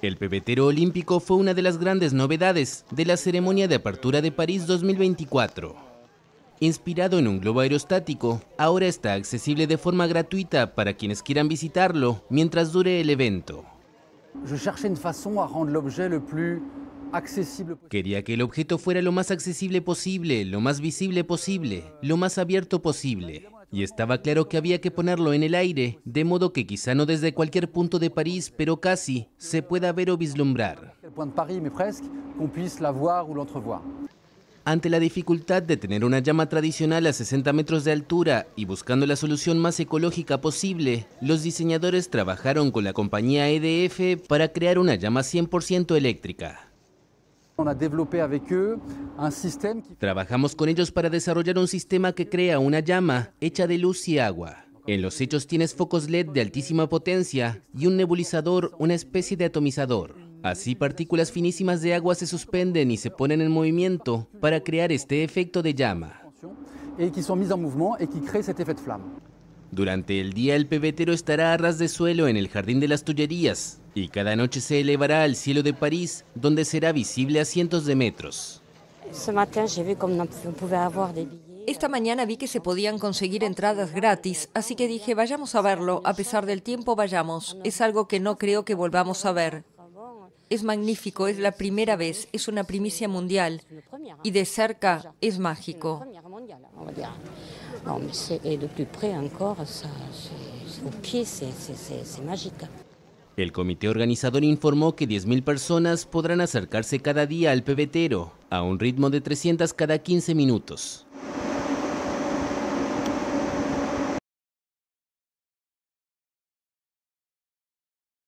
El pebetero olímpico fue una de las grandes novedades de la ceremonia de apertura de París 2024. Inspirado en un globo aerostático, ahora está accesible de forma gratuita para quienes quieran visitarlo mientras dure el evento. Quería que el objeto fuera lo más accesible posible, lo más visible posible, lo más abierto posible y estaba claro que había que ponerlo en el aire, de modo que quizá no desde cualquier punto de París, pero casi, se pueda ver o vislumbrar. Ante la dificultad de tener una llama tradicional a 60 metros de altura y buscando la solución más ecológica posible, los diseñadores trabajaron con la compañía EDF para crear una llama 100% eléctrica. Trabajamos con ellos para desarrollar un sistema que crea una llama hecha de luz y agua. En los hechos tienes focos LED de altísima potencia y un nebulizador, una especie de atomizador. Así partículas finísimas de agua se suspenden y se ponen en movimiento para crear este efecto de llama. Durante el día el pebetero estará a ras de suelo en el jardín de las Tullerías, y cada noche se elevará al cielo de París, donde será visible a cientos de metros. Esta mañana vi que se podían conseguir entradas gratis, así que dije, vayamos a verlo, a pesar del tiempo vayamos. Es algo que no creo que volvamos a ver. Es magnífico, es la primera vez, es una primicia mundial y de cerca es mágico. El comité organizador informó que 10.000 personas podrán acercarse cada día al pebetero, a un ritmo de 300 cada 15 minutos.